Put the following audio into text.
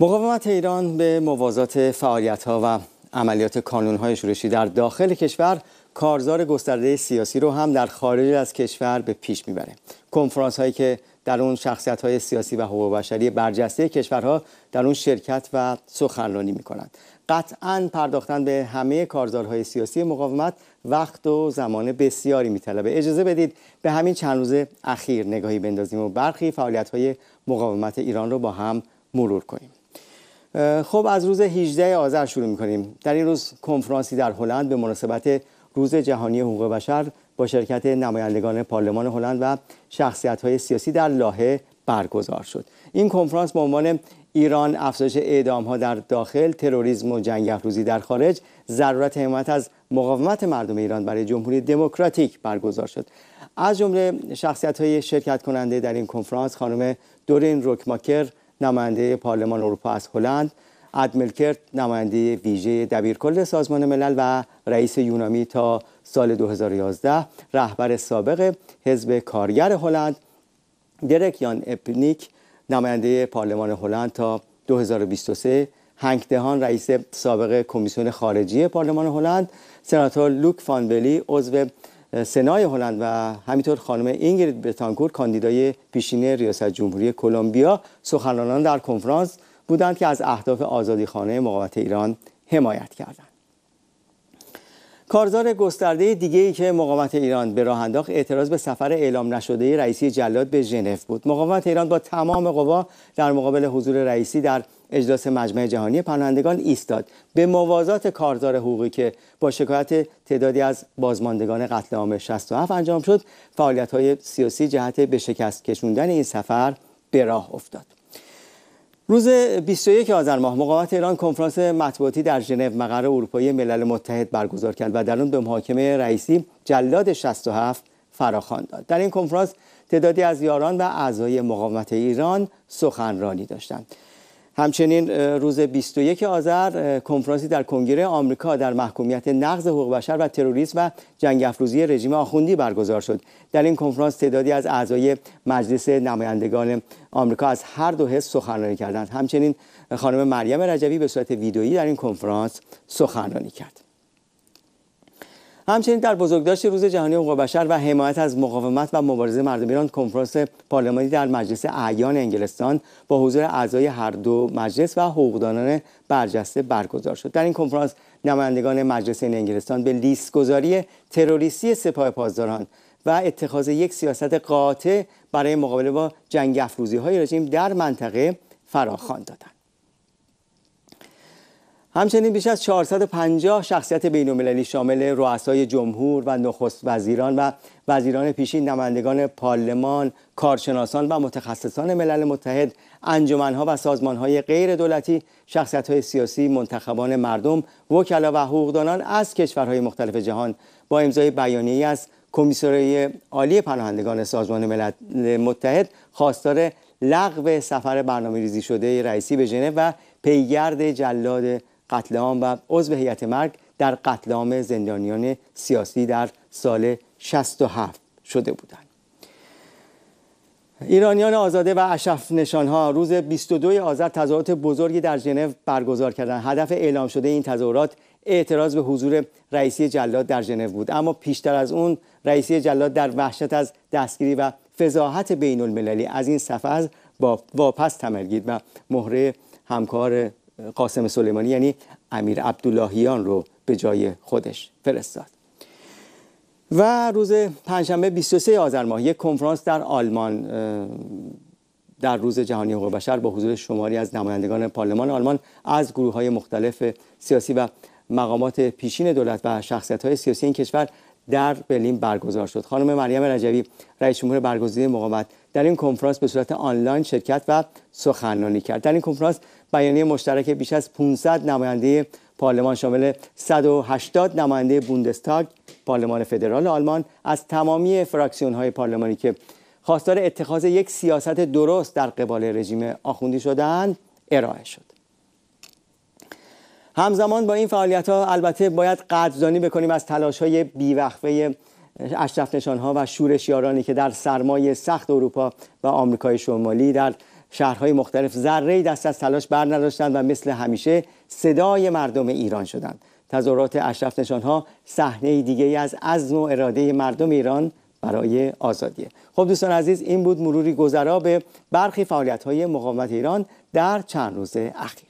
مقاومت ایران به موازات فعالیت ها و عملیات کانون های شورشی در داخل کشور کارزار گسترده سیاسی رو هم در خارج از کشور به پیش میبره کنفرانس هایی که در اون شخصیت های سیاسی و حقوق بشری برجسته کشورها در اون شرکت و سخنرانی میکنند قطعا پرداختن به همه کارزارهای سیاسی مقاومت وقت و زمان بسیاری میطلبه اجازه بدید به همین چند روز اخیر نگاهی بندازیم و برخی فعالیت های مقاومت ایران رو با هم مرور کنیم خب از روز 18 آذر شروع میکنیم در این روز کنفرانسی در هلند به مناسبت روز جهانی حقوق بشر با شرکت نمایندگان پارلمان هلند و شخصیت های سیاسی در لاهه برگزار شد این کنفرانس به عنوان ایران افزایش اعدام ها در داخل تروریسم و جنگ افروزی در خارج ضرورت حمایت از مقاومت مردم ایران برای جمهوری دموکراتیک برگزار شد از جمله شخصیت های شرکت کننده در این کنفرانس خانم دورین روکماکر نماینده پارلمان اروپا از هلند کرت نماینده ویژه دبیرکل سازمان ملل و رئیس یونامی تا سال 2011 رهبر سابق حزب کارگر هلند درک یان اپنیک نماینده پارلمان هلند تا 2023 هنگ دهان رئیس سابق کمیسیون خارجی پارلمان هلند سناتور لوک فانولی عضو سنای هلند و همینطور خانم اینگرید برتانکور کاندیدای پیشین ریاست جمهوری کلمبیا سخنرانان در کنفرانس بودند که از اهداف آزادی خانه مقاومت ایران حمایت کردند کارزار گسترده دیگه ای که مقاومت ایران به راه انداخت اعتراض به سفر اعلام نشده رئیسی جلاد به ژنو بود مقاومت ایران با تمام قوا در مقابل حضور رئیسی در اجلاس مجمع جهانی پناهندگان ایستاد به موازات کارزار حقوقی که با شکایت تعدادی از بازماندگان قتل عام 67 انجام شد فعالیت های سیاسی جهت به شکست کشوندن این سفر به راه افتاد روز 21 آذر ماه مقاومت ایران کنفرانس مطبوعاتی در ژنو مقر اروپایی ملل متحد برگزار کرد و در آن به محاکمه رئیسی جلاد 67 فراخوان داد در این کنفرانس تعدادی از یاران و اعضای مقاومت ایران سخنرانی داشتند همچنین روز 21 آذر کنفرانسی در کنگره آمریکا در محکومیت نقض حقوق بشر و تروریسم و جنگ افروزی رژیم آخوندی برگزار شد در این کنفرانس تعدادی از اعضای مجلس نمایندگان آمریکا از هر دو حزب سخنرانی کردند همچنین خانم مریم رجبی به صورت ویدئویی در این کنفرانس سخنرانی کرد همچنین در بزرگداشت روز جهانی حقوق بشر و حمایت از مقاومت و مبارزه مردم ایران کنفرانس پارلمانی در مجلس اعیان انگلستان با حضور اعضای هر دو مجلس و حقوقدانان برجسته برگزار شد در این کنفرانس نمایندگان مجلس این انگلستان به لیست گذاری تروریستی سپاه پاسداران و اتخاذ یک سیاست قاطع برای مقابله با جنگ افروزی های رژیم در منطقه فراخوان دادند همچنین بیش از 450 شخصیت المللی شامل رؤسای جمهور و نخست وزیران و وزیران پیشین نمایندگان پارلمان، کارشناسان و متخصصان ملل متحد، انجمنها و سازمانهای غیر دولتی، شخصیت‌های سیاسی، منتخبان مردم، وکلا و حقوقدانان از کشورهای مختلف جهان با امضای بیانیه‌ای از کمیسره عالی پناهندگان سازمان ملل متحد خواستار لغو سفر برنامه ریزی شده رئیسی به ژنو و پیگرد جلاد قتل عام و عضو هیئت مرگ در قتل عام زندانیان سیاسی در سال 67 شده بودند ایرانیان آزاده و اشرف نشانها روز 22 آذر تظاهرات بزرگی در ژنو برگزار کردند. هدف اعلام شده این تظاهرات اعتراض به حضور رئیسی جلاد در ژنو بود. اما پیشتر از اون رئیسی جلاد در وحشت از دستگیری و فضاحت بین المللی از این سفر با واپس تمرگید و مهره همکار قاسم سلیمانی یعنی امیر عبداللهیان رو به جای خودش فرستاد و روز پنجشنبه 23 آذر ماه یک کنفرانس در آلمان در روز جهانی حقوق بشر با حضور شماری از نمایندگان پارلمان آلمان از گروه های مختلف سیاسی و مقامات پیشین دولت و شخصیت های سیاسی این کشور در برلین برگزار شد خانم مریم رجوی رئیس جمهور برگزیده مقاومت در این کنفرانس به صورت آنلاین شرکت و سخنرانی کرد در این کنفرانس بیانیه مشترک بیش از 500 نماینده پارلمان شامل 180 نماینده بوندستاگ پارلمان فدرال آلمان از تمامی فراکسیون های پارلمانی که خواستار اتخاذ یک سیاست درست در قبال رژیم آخوندی شدن ارائه شد همزمان با این فعالیت ها البته باید قدردانی بکنیم از تلاش های بیوقفه اشرف ها و شورشیارانی که در سرمایه سخت اروپا و آمریکای شمالی در شهرهای مختلف ذره دست از تلاش بر نداشتند و مثل همیشه صدای مردم ایران شدند تظاهرات اشرف ها صحنه دیگه از عزم و اراده مردم ایران برای آزادیه خب دوستان عزیز این بود مروری گذرا به برخی فعالیت های مقاومت ایران در چند روز اخیر